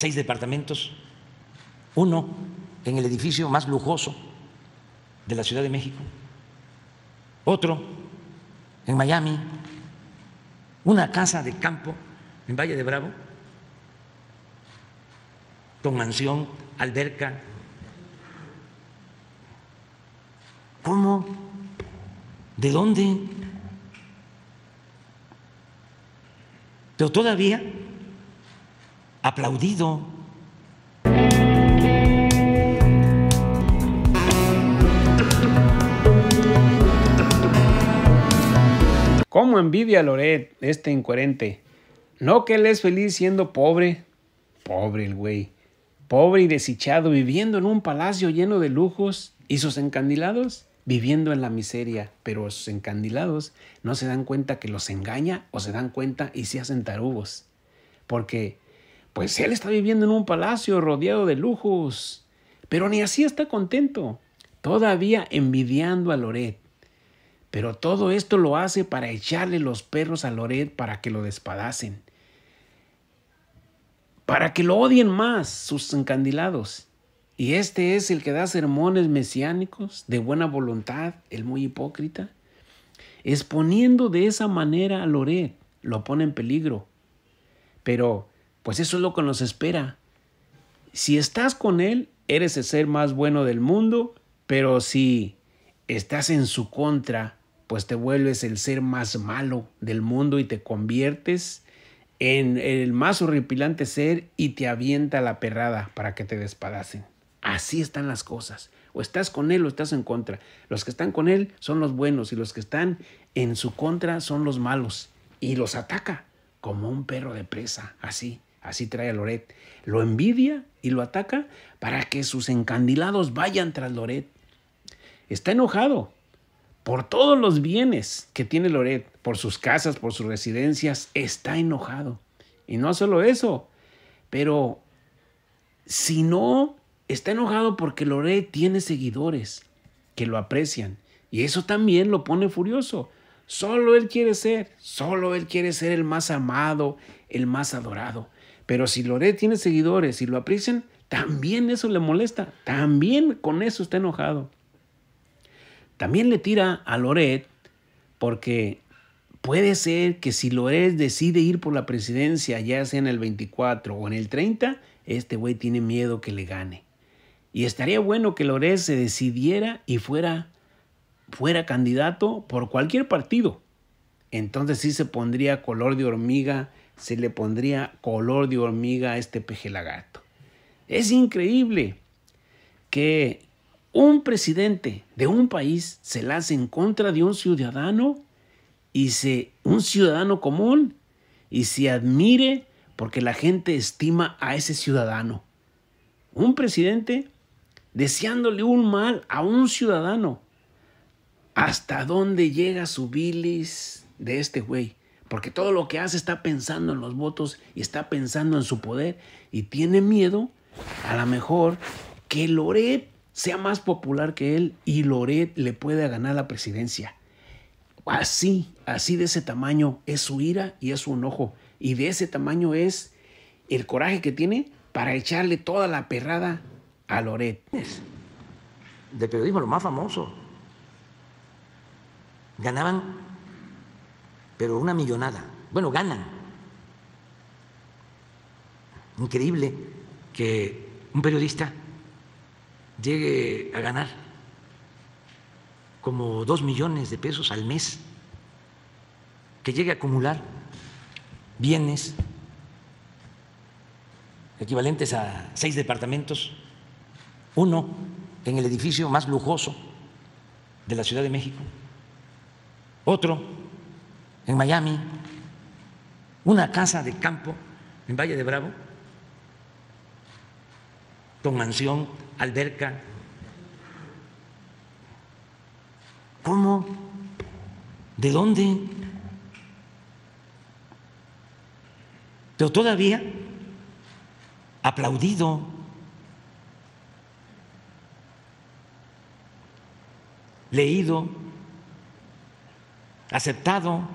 seis departamentos, uno en el edificio más lujoso de la Ciudad de México, otro en Miami, una casa de campo en Valle de Bravo, con mansión, alberca. ¿Cómo? ¿De dónde? Pero todavía aplaudido. ¿Cómo envidia a Loret, este incoherente? No que él es feliz siendo pobre. Pobre el güey. Pobre y desechado viviendo en un palacio lleno de lujos. ¿Y sus encandilados? Viviendo en la miseria. Pero sus encandilados no se dan cuenta que los engaña o se dan cuenta y se hacen tarugos. Porque pues él está viviendo en un palacio rodeado de lujos, pero ni así está contento, todavía envidiando a Loret. Pero todo esto lo hace para echarle los perros a Loret para que lo despadacen, para que lo odien más sus encandilados. Y este es el que da sermones mesiánicos de buena voluntad, el muy hipócrita, exponiendo de esa manera a Loret, lo pone en peligro. Pero pues eso es lo que nos espera. Si estás con Él, eres el ser más bueno del mundo, pero si estás en su contra, pues te vuelves el ser más malo del mundo y te conviertes en el más horripilante ser y te avienta la perrada para que te despadacen. Así están las cosas. O estás con él o estás en contra. Los que están con él son los buenos y los que están en su contra son los malos. Y los ataca como un perro de presa, así así trae a Loret, lo envidia y lo ataca para que sus encandilados vayan tras Loret. Está enojado por todos los bienes que tiene Loret, por sus casas, por sus residencias, está enojado. Y no solo eso, pero si no, está enojado porque Loret tiene seguidores que lo aprecian. Y eso también lo pone furioso. Solo él quiere ser, solo él quiere ser el más amado, el más adorado. Pero si Loret tiene seguidores y lo aprecian, también eso le molesta. También con eso está enojado. También le tira a Loret porque puede ser que si Loret decide ir por la presidencia, ya sea en el 24 o en el 30, este güey tiene miedo que le gane. Y estaría bueno que Loret se decidiera y fuera, fuera candidato por cualquier partido. Entonces sí se pondría color de hormiga se le pondría color de hormiga a este peje lagarto. Es increíble que un presidente de un país se lance en contra de un ciudadano y se un ciudadano común y se admire porque la gente estima a ese ciudadano. Un presidente deseándole un mal a un ciudadano. ¿Hasta dónde llega su bilis de este güey? Porque todo lo que hace está pensando en los votos y está pensando en su poder y tiene miedo, a lo mejor, que Loret sea más popular que él y Loret le pueda ganar la presidencia. Así, así de ese tamaño es su ira y es su enojo. Y de ese tamaño es el coraje que tiene para echarle toda la perrada a Loret. De periodismo, lo más famoso. Ganaban pero una millonada. Bueno, ganan. Increíble que un periodista llegue a ganar como dos millones de pesos al mes, que llegue a acumular bienes equivalentes a seis departamentos, uno en el edificio más lujoso de la Ciudad de México, otro en Miami, una casa de campo en Valle de Bravo, con mansión, alberca. ¿Cómo? ¿De dónde? Pero todavía aplaudido. Leído, aceptado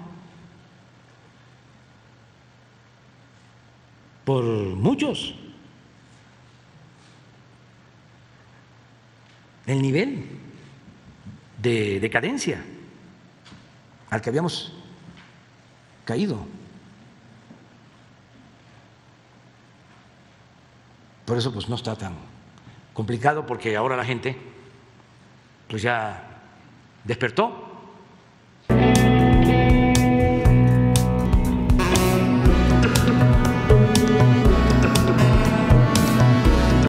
por muchos. El nivel de decadencia al que habíamos caído. Por eso pues no está tan complicado porque ahora la gente pues ya despertó.